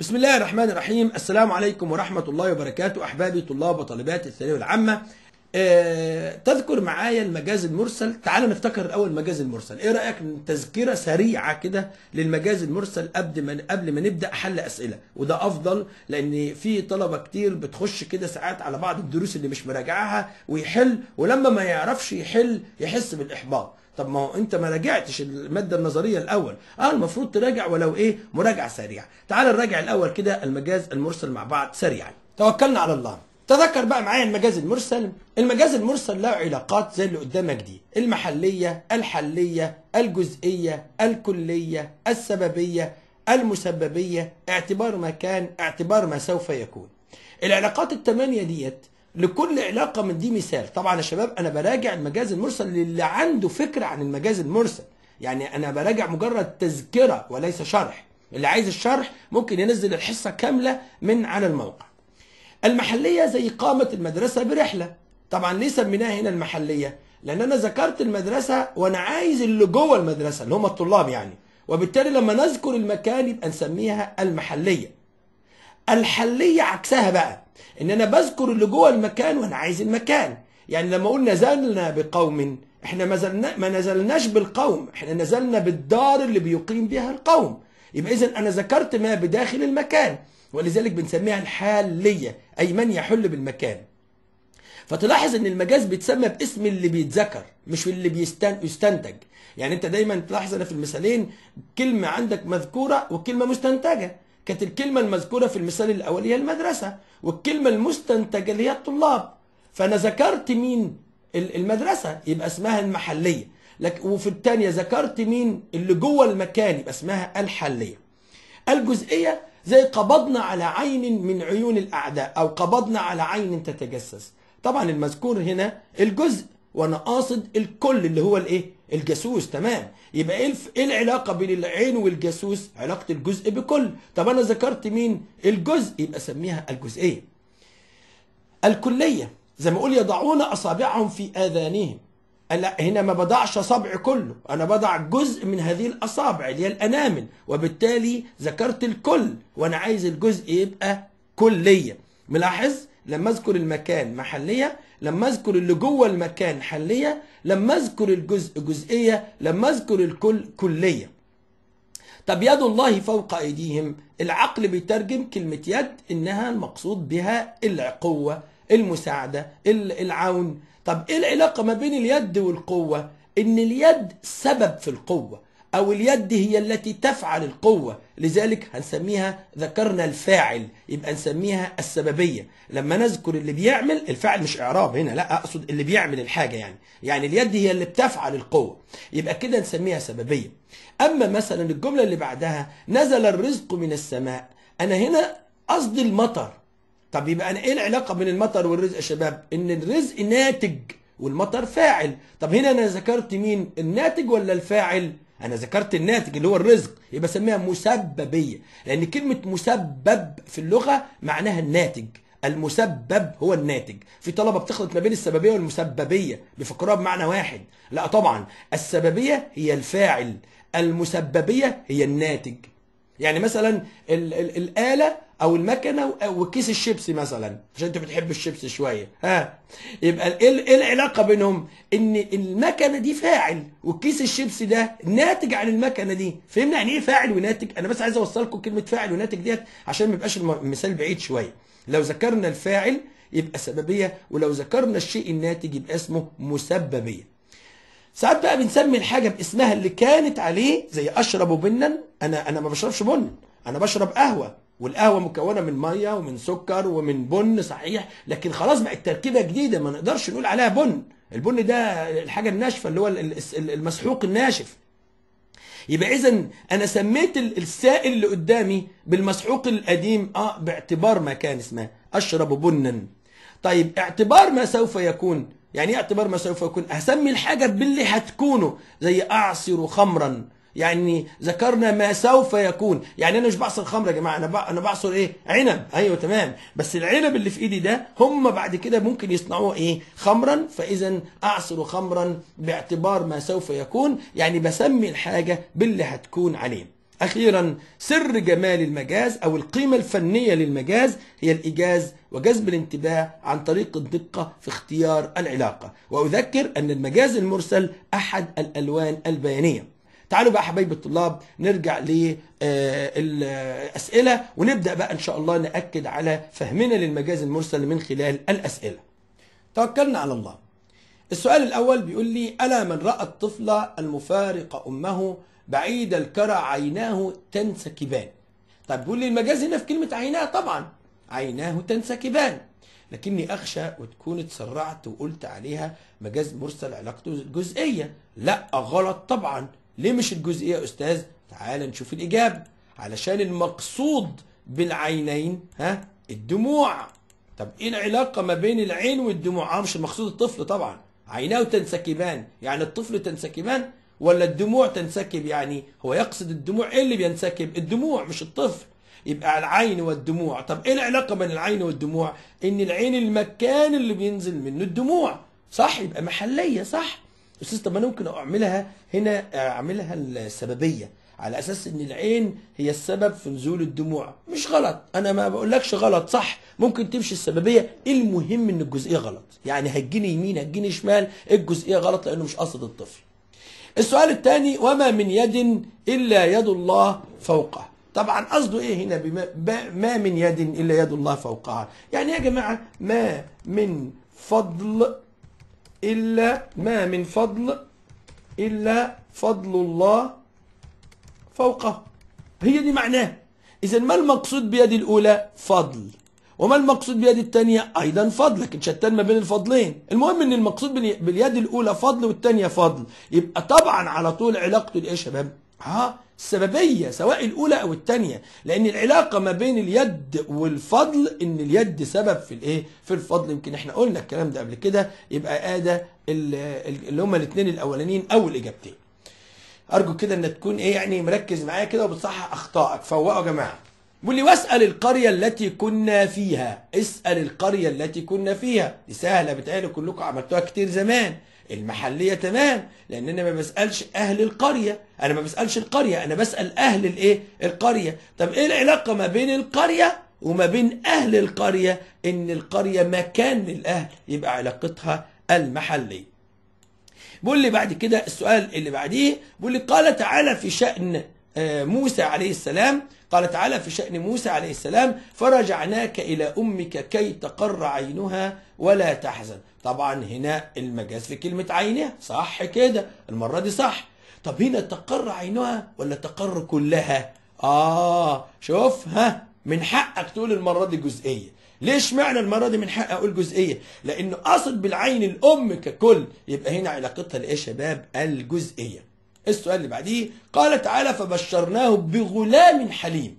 بسم الله الرحمن الرحيم السلام عليكم ورحمة الله وبركاته أحبابي طلاب وطالبات الثانوية العامة أه تذكر معايا المجاز المرسل تعال نفتكر الأول المجاز المرسل إيه رأيك تذكرة سريعة كده للمجاز المرسل قبل ما قبل ما نبدأ حل أسئلة وده أفضل لأن في طلبة كتير بتخش كده ساعات على بعض الدروس اللي مش مراجعها ويحل ولما ما يعرفش يحل يحس بالإحباط طب ما هو انت ما راجعتش الماده النظريه الاول اه المفروض تراجع ولو ايه مراجعه سريعه تعال نراجع الاول كده المجاز المرسل مع بعض سريعا توكلنا على الله تذكر بقى معايا المجاز المرسل المجاز المرسل له علاقات زي اللي قدامك دي المحليه الحليه الجزئيه الكليه السببيه المسببيه اعتبار ما كان اعتبار ما سوف يكون العلاقات الثمانيه ديت لكل علاقه من دي مثال طبعا يا شباب انا براجع المجاز المرسل للي عنده فكره عن المجاز المرسل يعني انا براجع مجرد تذكره وليس شرح اللي عايز الشرح ممكن ينزل الحصه كامله من على الموقع المحليه زي قامه المدرسه برحله طبعا ليه سميناها هنا المحليه لان انا ذكرت المدرسه وانا عايز اللي جوه المدرسه اللي هم الطلاب يعني وبالتالي لما نذكر المكان يبقى نسميها المحليه الحليه عكسها بقى ان انا بذكر اللي جوه المكان وانا عايز المكان يعني لما قلنا نزلنا بقوم احنا ما, زلنا ما نزلناش بالقوم احنا نزلنا بالدار اللي بيقيم بها القوم يبقى اذا انا ذكرت ما بداخل المكان ولذلك بنسميها الحاليه اي من يحل بالمكان فتلاحظ ان المجاز بيتسمى باسم اللي بيتذكر مش اللي بيستنتج يعني انت دايما تلاحظ انا في المثالين كلمه عندك مذكوره وكلمة مستنتجه كانت الكلمة المذكورة في المثال الأول هي المدرسة والكلمة المستنتجة اللي هي الطلاب فأنا ذكرت مين المدرسة يبقى اسمها المحلية لك وفي الثانية ذكرت مين اللي جوه المكان يبقى اسمها الحلية الجزئية زي قبضنا على عين من عيون الأعداء أو قبضنا على عين تتجسس طبعا المذكور هنا الجزء وأنا قاصد الكل اللي هو الإيه الجاسوس تمام يبقى إيه, ايه العلاقه بين العين والجاسوس علاقه الجزء بكل طب انا ذكرت مين الجزء يبقى سميها الجزئيه الكليه زي ما اقول يضعون اصابعهم في اذانهم لا هنا ما بضعش صبع كله انا بضع جزء من هذه الاصابع اللي هي الانامل وبالتالي ذكرت الكل وانا عايز الجزء يبقى كليه ملاحظ لما اذكر المكان محليه لما اذكر اللي جوه المكان حليه لما اذكر الجزء جزئيه لما اذكر الكل كليه طب يد الله فوق ايديهم العقل بيترجم كلمه يد انها المقصود بها القوه المساعده العون طب ايه العلاقه ما بين اليد والقوه ان اليد سبب في القوه أو اليد هي التي تفعل القوة لذلك هنسميها ذكرنا الفاعل يبقى نسميها السببية لما نذكر اللي بيعمل الفاعل مش إعراب هنا لا أقصد اللي بيعمل الحاجة يعني يعني اليد هي اللي بتفعل القوة يبقى كده نسميها سببية أما مثلا الجملة اللي بعدها نزل الرزق من السماء أنا هنا قصدي المطر طب يبقى أنا إيه العلاقة بين المطر والرزق يا شباب إن الرزق ناتج والمطر فاعل طب هنا أنا ذكرت مين الناتج ولا الفاعل انا ذكرت الناتج اللي هو الرزق يبقى سميها مسببيه لان كلمه مسبب في اللغه معناها الناتج المسبب هو الناتج في طلبه بتخلط ما بين السببيه والمسببيه بيفكروها بمعنى واحد لا طبعا السببيه هي الفاعل المسببيه هي الناتج يعني مثلا الاله او المكنه وكيس الشيبسي مثلا عشان انت بتحب الشيبسي شويه ها يبقى ايه العلاقه بينهم ان المكنه دي فاعل وكيس الشيبسي ده ناتج عن المكنه دي فهمنا يعني ايه فاعل وناتج انا بس عايز اوصل لكم كلمه فاعل وناتج ديت عشان ما يبقاش المثال بعيد شويه لو ذكرنا الفاعل يبقى سببيه ولو ذكرنا الشيء الناتج يبقى اسمه مسببيه ساعات بقى بنسمي الحاجه باسمها اللي كانت عليه زي اشرب بنا انا انا ما بشربش بن انا بشرب قهوه والقهوه مكونه من ميه ومن سكر ومن بن صحيح لكن خلاص بقت تركيبه جديده ما نقدرش نقول عليها بن البن ده الحاجه الناشفه اللي هو المسحوق الناشف يبقى اذا انا سميت السائل اللي قدامي بالمسحوق القديم اه باعتبار ما كان اسمه اشرب بنا طيب اعتبار ما سوف يكون يعني ايه اعتبار ما سوف يكون هسمي الحاجه باللي هتكونه زي اعصر خمرا يعني ذكرنا ما سوف يكون يعني انا مش بعصر خمر يا جماعه انا انا بعصر ايه عنب ايوه تمام بس العنب اللي في ايدي ده هم بعد كده ممكن يصنعوه ايه خمرا فاذا اعصر خمرا باعتبار ما سوف يكون يعني بسمي الحاجه باللي هتكون عليه أخيرا سر جمال المجاز أو القيمة الفنية للمجاز هي الإيجاز وجذب الانتباه عن طريق الدقة في اختيار العلاقة وأذكر أن المجاز المرسل أحد الألوان البيانية تعالوا بقى حبايبي الطلاب نرجع للأسئلة آه، آه، ونبدأ بقى إن شاء الله نأكد على فهمنا للمجاز المرسل من خلال الأسئلة توكلنا على الله السؤال الأول بيقول لي ألا من رأى الطفل المفارق أمه بعيد الكرى عيناه تنسكبان طيب بيقول لي المجاز هنا في كلمة عيناه طبعا عيناه تنسكبان لكني أخشى وتكون اتسرعت وقلت عليها مجاز مرسل علاقته جزئية لا غلط طبعا ليه مش الجزئية يا أستاذ تعال نشوف الإجابة علشان المقصود بالعينين ها الدموع طب إيه العلاقة ما بين العين والدموع آه مش المقصود الطفل طبعا عيناه تنسكبان يعني الطفل تنسكبان ولا الدموع تنسكب يعني هو يقصد الدموع ايه اللي بينسكب الدموع مش الطفل يبقى العين والدموع طب ايه العلاقة بين العين والدموع ان العين المكان اللي بينزل منه الدموع صح يبقى محلية صح بس طب انا ممكن اعملها هنا اعملها السببيه على اساس ان العين هي السبب في نزول الدموع مش غلط انا ما بقولكش غلط صح ممكن تمشي السببيه المهم ان الجزئيه غلط يعني هتجيني يمين هتجيني شمال الجزئيه غلط لانه مش قصد الطفل السؤال الثاني وما من يد الا يد الله فوقه طبعا قصده ايه هنا بما ما من يد الا يد الله فوقها يعني يا جماعه ما من فضل إلا ما من فضل إلا فضل الله فوقه هي دي معناه إذا ما المقصود بيد الأولى فضل وما المقصود بيد الثانية أيضا فضل لكن شتان ما بين الفضلين المهم أن المقصود باليد الأولى فضل والثانية فضل يبقى طبعا على طول علاقته لإيه يا شباب ها السببية سواء الأولى أو الثانية لأن العلاقة ما بين اليد والفضل إن اليد سبب في الإيه؟ في الفضل يمكن إحنا قلنا الكلام ده قبل كده يبقى آدة اللي هما الاثنين الأولانيين أو الإجابتين. أرجو كده إن تكون إيه يعني مركز معايا كده وبتصحح أخطائك فوقوا يا جماعة. واللي واسأل القرية التي كنا فيها اسأل القرية التي كنا فيها دي سهلة بتهيألي كلكم عملتوها كتير زمان المحلية تمام لان انا ما بسألش اهل القرية انا ما بسألش القرية انا بسأل اهل الايه القرية طب ايه العلاقة ما بين القرية وما بين اهل القرية ان القرية مكان للاهل يبقى علاقتها المحلية بيقول لي بعد كده السؤال اللي بعديه بيقول لي قال تعالى في شأن موسى عليه السلام قال تعالى في شأن موسى عليه السلام فرجعناك إلى أمك كي تقر عينها ولا تحزن طبعا هنا المجاز في كلمة عينها صح كده المرة دي صح طب هنا تقر عينها ولا تقر كلها آه شوف ها من حقك تقول المرة دي جزئية ليش معنى المرة دي من حق أقول جزئية لأنه أصل بالعين الأم ككل يبقى هنا علاقتها لإيه شباب الجزئية السؤال اللي بعديه قال تعالى فبشرناه بغلام حليم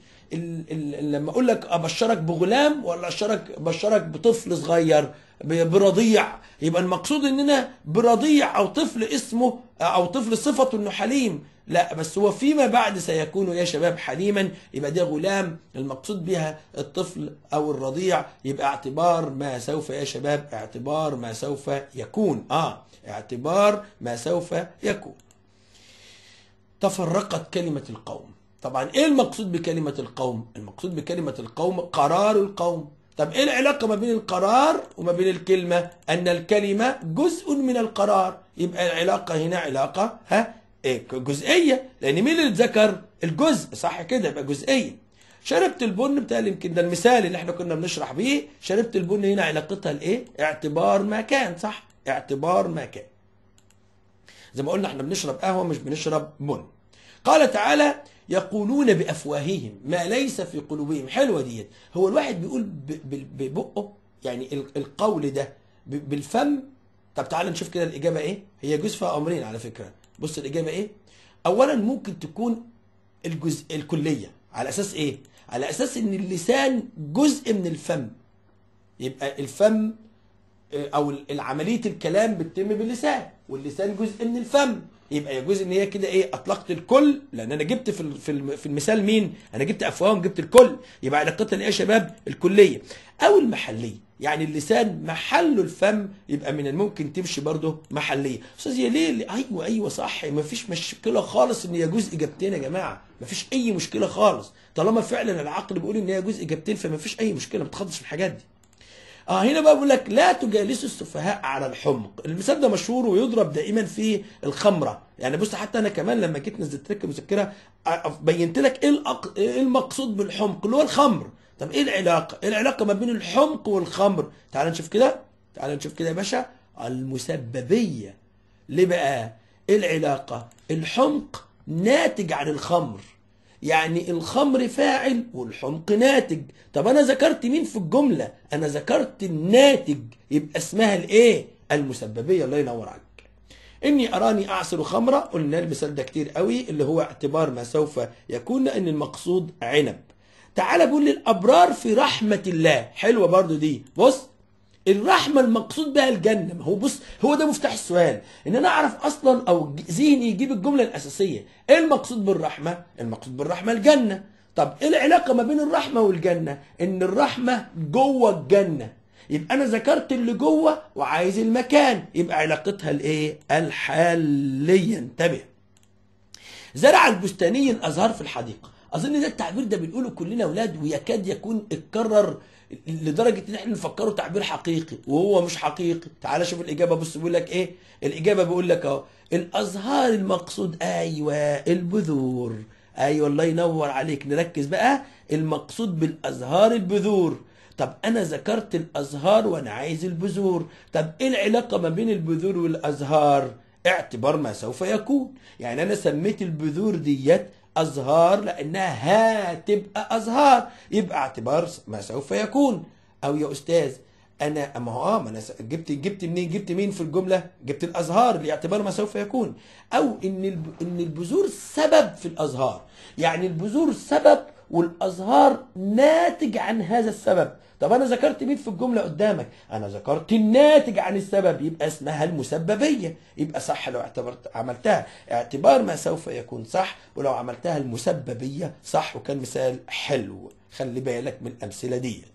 لما اقول لك ابشرك بغلام ولا اشرك بشرك بطفل صغير برضيع يبقى المقصود اننا برضيع او طفل اسمه او طفل صفته انه حليم لا بس هو فيما بعد سيكون يا شباب حليما يبقى ده غلام المقصود بها الطفل او الرضيع يبقى اعتبار ما سوف يا شباب اعتبار ما سوف يكون اه اعتبار ما سوف يكون تفرقت كلمة القوم طبعا ايه المقصود بكلمة القوم المقصود بكلمة القوم قرار القوم طب ايه العلاقة ما بين القرار وما بين الكلمة ان الكلمة جزء من القرار يبقى العلاقة هنا علاقة ها إيه جزئية لان مين اللي ذكر الجزء صح كده يبقى جزئية شربت البن بتاع يمكن ده المثال اللي احنا كنا بنشرح بيه شربت البن هنا علاقتها لايه اعتبار ما كان صح اعتبار ما كان زي ما قلنا احنا بنشرب قهوة مش بنشرب بن قال تعالى يقولون بأفواههم ما ليس في قلوبهم حلوة ديت هو الواحد بيقول ببقه يعني القول ده بالفم طب تعالى نشوف كده الإجابة إيه هي جزء فيها أمرين على فكرة بص الإجابة إيه أولا ممكن تكون الجزء الكلية على أساس إيه على أساس إن اللسان جزء من الفم يبقى الفم آه، او عمليه الكلام بتتم باللسان واللسان جزء من الفم يبقى يجوز ان هي كده ايه اطلقت الكل لان انا جبت في في المثال مين انا جبت افواه جبت الكل يبقى علاقتها ايه يا شباب الكليه او المحليه يعني اللسان محله الفم يبقى من الممكن تمشي برضه محليه استاذ يا ليه, ايوه ايوه صح ما فيش مشكله خالص ان يجوز اجابتين يا جماعه ما فيش اي مشكله خالص طالما فعلا العقل بيقول ان هي جزء اجابتين فما فيش اي مشكله ما تخضش الحاجات دي اه هنا بقى بيقول لك لا تجالسوا السفهاء على الحمق المثال ده مشهور ويضرب دائما في الخمره يعني بص حتى انا كمان لما جيت نزلت لك مذكره آه، آه، بينت لك ايه الأق... ايه المقصود بالحمق اللي هو الخمر طب ايه العلاقه ايه العلاقه ما بين الحمق والخمر تعال نشوف كده تعال نشوف كده يا باشا المسببيه ليه بقى ايه العلاقه الحمق ناتج عن الخمر يعني الخمر فاعل والحمق ناتج طب انا ذكرت مين في الجملة انا ذكرت الناتج يبقى اسمها الايه المسببية الله ينور عليك اني اراني اعصر خمرة قلنا المثال ده كتير قوي اللي هو اعتبار ما سوف يكون لان المقصود عنب تعالى بقول للابرار الابرار في رحمة الله حلوة برضو دي بص الرحمه المقصود بها الجنه ما هو بص هو ده مفتاح السؤال ان انا اعرف اصلا او ذهني يجيب الجمله الاساسيه ايه المقصود بالرحمه المقصود بالرحمه الجنه طب ايه العلاقه ما بين الرحمه والجنه ان الرحمه جوه الجنه يبقى انا ذكرت اللي جوه وعايز المكان يبقى علاقتها الايه الحاليه انتبه زرع البستاني الازهار في الحديقه اظن ده التعبير ده بنقوله كلنا اولاد ويكاد يكون اتكرر لدرجه ان احنا نفكره تعبير حقيقي وهو مش حقيقي تعال شوف الاجابه بص بيقول لك ايه الاجابه بيقول لك اهو الازهار المقصود ايوه البذور ايوه الله ينور عليك نركز بقى المقصود بالازهار البذور طب انا ذكرت الازهار وانا عايز البذور طب ايه العلاقه ما بين البذور والازهار اعتبار ما سوف يكون يعني انا سميت البذور ديت أزهار لأنها هتبقى أزهار يبقى اعتبار ما سوف يكون أو يا أستاذ أنا أما هو آه أنا جبت جبت منين جبت مين في الجملة جبت الأزهار لاعتبار ما سوف يكون أو إن إن البذور سبب في الأزهار يعني البذور سبب والازهار ناتج عن هذا السبب طب انا ذكرت مين في الجمله قدامك انا ذكرت الناتج عن السبب يبقى اسمها المسببيه يبقى صح لو اعتبرت عملتها اعتبار ما سوف يكون صح ولو عملتها المسببيه صح وكان مثال حلو خلي بالك من الامثله ديت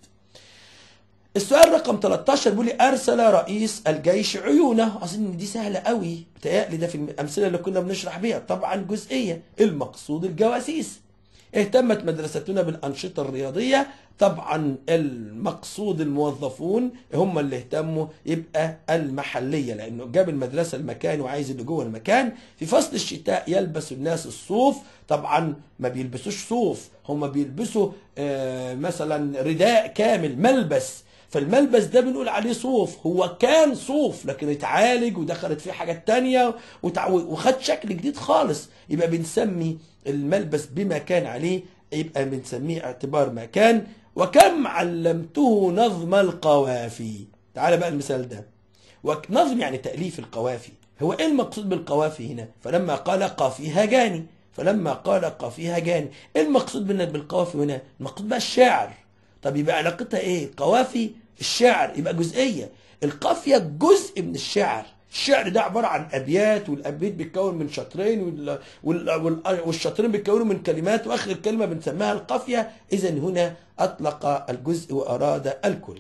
السؤال رقم 13 بيقول لي ارسل رئيس الجيش عيونه اظن دي سهله قوي بتهيألي ده في الامثله اللي كنا بنشرح بيها طبعا جزئيه المقصود الجواسيس اهتمت مدرستنا بالأنشطة الرياضية طبعا المقصود الموظفون هم اللي اهتموا يبقى المحلية لأنه جاب المدرسة المكان وعايز اللي جوه المكان في فصل الشتاء يلبس الناس الصوف طبعا ما بيلبسوش صوف هم بيلبسوا آه، مثلا رداء كامل ملبس فالملبس ده بنقول عليه صوف هو كان صوف لكن اتعالج ودخلت فيه حاجات تانية وخد شكل جديد خالص يبقى بنسمي الملبس بما كان عليه يبقى بنسميه اعتبار ما كان وكم علمته نظم القوافي تعال بقى المثال ده ونظم يعني تأليف القوافي هو ايه المقصود بالقوافي هنا فلما قال قافيها جاني فلما قال قافيها جاني ايه المقصود بالقوافي هنا المقصود بقى الشاعر طب يبقى علاقتها ايه قوافي الشعر يبقى جزئيه القافيه جزء من الشعر الشعر ده عباره عن ابيات والابيات بيتكون من شطرين والشطرين بيتكونوا من كلمات واخر الكلمه بنسميها القافيه اذا هنا اطلق الجزء واراد الكل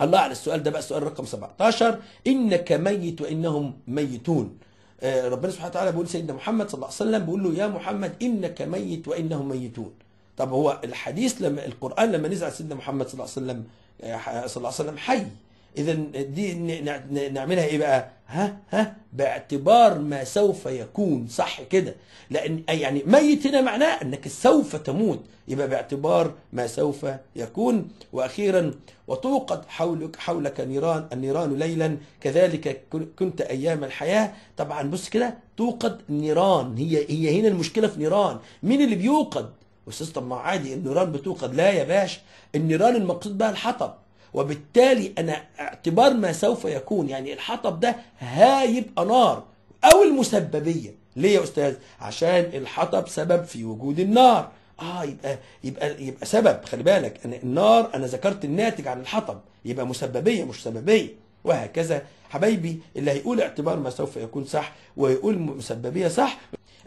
الله على السؤال ده بقى السؤال رقم 17 انك ميت وانهم ميتون آه، ربنا سبحانه وتعالى بيقول سيدنا محمد صلى الله عليه وسلم بيقول له يا محمد انك ميت وانهم ميتون طب هو الحديث لما القرآن لما نزل على سيدنا محمد صلى الله عليه وسلم آه، صلى الله عليه وسلم حي إذا دي نعملها إيه بقى؟ ها ها باعتبار ما سوف يكون صح كده لأن آه، يعني ميت هنا معناه أنك سوف تموت يبقى باعتبار ما سوف يكون وأخيرا وتوقد حولك حولك نيران النيران ليلا كذلك كنت أيام الحياة طبعا بص كده توقد نيران هي هي هنا المشكلة في نيران مين اللي بيوقد طب ما عادي النيران بتوقد لا يا باشا النيران المقصود بها الحطب وبالتالي انا اعتبار ما سوف يكون يعني الحطب ده هيبقى نار او المسببيه ليه يا استاذ عشان الحطب سبب في وجود النار اه يبقى يبقى يبقى سبب خلي بالك أنا النار انا ذكرت الناتج عن الحطب يبقى مسببيه مش سببيه وهكذا حبايبي اللي هيقول اعتبار ما سوف يكون صح ويقول مسببيه صح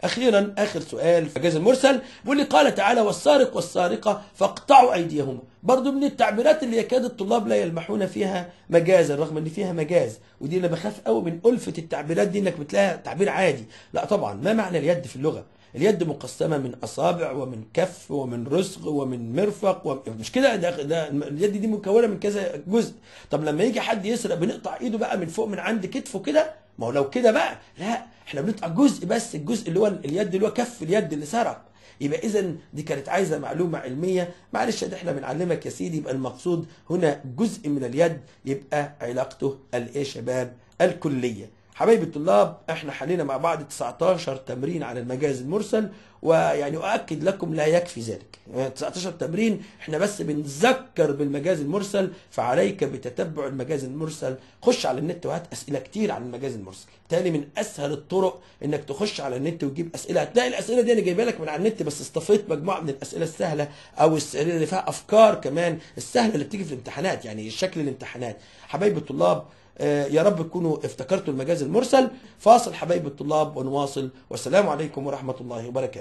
أخيرا آخر سؤال في جاز المرسل بيقول لي قال تعالى والسارق والسارقة فاقطعوا أيديهما برضو من التعبيرات اللي يكاد الطلاب لا يلمحون فيها مجازا رغم ان فيها مجاز ودي انا بخاف قوي من ألفة التعبيرات دي انك بتلاقيها تعبير عادي لا طبعا ما معنى اليد في اللغة اليد مقسمة من أصابع ومن كف ومن رسغ ومن مرفق ومن... مش كده ده, ده اليد دي مكونة من كذا جزء طب لما يجي حد يسرق بنقطع إيده بقى من فوق من عند كتفه كده ما هو لو كده بقى لا احنا بنقطع جزء بس الجزء اللي هو اليد اللي هو كف اليد اللي سرق يبقى اذا دي كانت عايزه معلومه علميه معلش ده احنا بنعلمك يا سيدي يبقى المقصود هنا جزء من اليد يبقى علاقته الايه شباب الكليه حبايبي الطلاب احنا حلينا مع بعض 19 تمرين على المجاز المرسل ويعني اؤكد لكم لا يكفي ذلك 19 يعني تمرين احنا بس بنذكر بالمجاز المرسل فعليك بتتبع المجاز المرسل خش على النت وهات اسئله كتير عن المجاز المرسل تاني من اسهل الطرق انك تخش على النت وتجيب اسئله هتلاقي الاسئله دي انا جايبها لك من على النت بس استفيت مجموعه من الاسئله السهله او الاسئله اللي فيها افكار كمان السهله اللي بتيجي في الامتحانات يعني شكل الامتحانات حبايبي الطلاب آه، يا رب تكونوا افتكرتوا المجاز المرسل فاصل حبايب الطلاب ونواصل والسلام عليكم ورحمة الله وبركاته